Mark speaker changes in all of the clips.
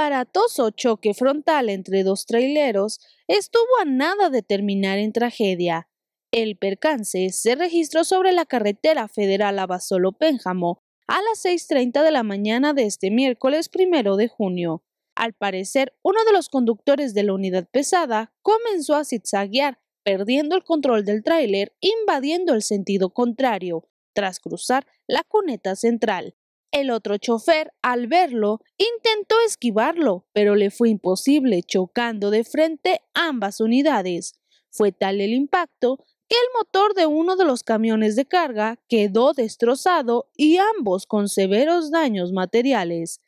Speaker 1: baratoso choque frontal entre dos traileros estuvo a nada de terminar en tragedia. El percance se registró sobre la carretera federal Abasolo-Pénjamo a las 6.30 de la mañana de este miércoles 1 de junio. Al parecer, uno de los conductores de la unidad pesada comenzó a zigzaguear, perdiendo el control del tráiler, invadiendo el sentido contrario, tras cruzar la cuneta central. El otro chofer, al verlo, intentó esquivarlo, pero le fue imposible, chocando de frente ambas unidades. Fue tal el impacto que el motor de uno de los camiones de carga quedó destrozado y ambos con severos daños materiales.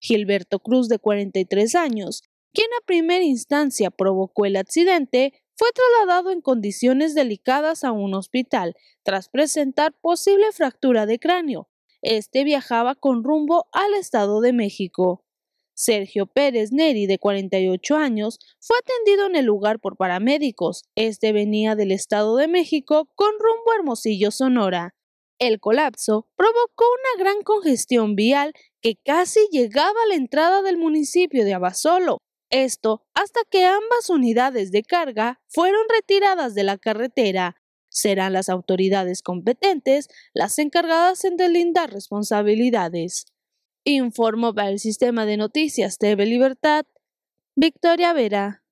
Speaker 1: Gilberto Cruz, de 43 años, quien a primera instancia provocó el accidente, fue trasladado en condiciones delicadas a un hospital tras presentar posible fractura de cráneo, este viajaba con rumbo al Estado de México. Sergio Pérez Neri, de 48 años, fue atendido en el lugar por paramédicos. Este venía del Estado de México con rumbo a Hermosillo, Sonora. El colapso provocó una gran congestión vial que casi llegaba a la entrada del municipio de Abasolo. Esto hasta que ambas unidades de carga fueron retiradas de la carretera serán las autoridades competentes las encargadas en delindar responsabilidades. Informó para el sistema de noticias TV Libertad, Victoria Vera.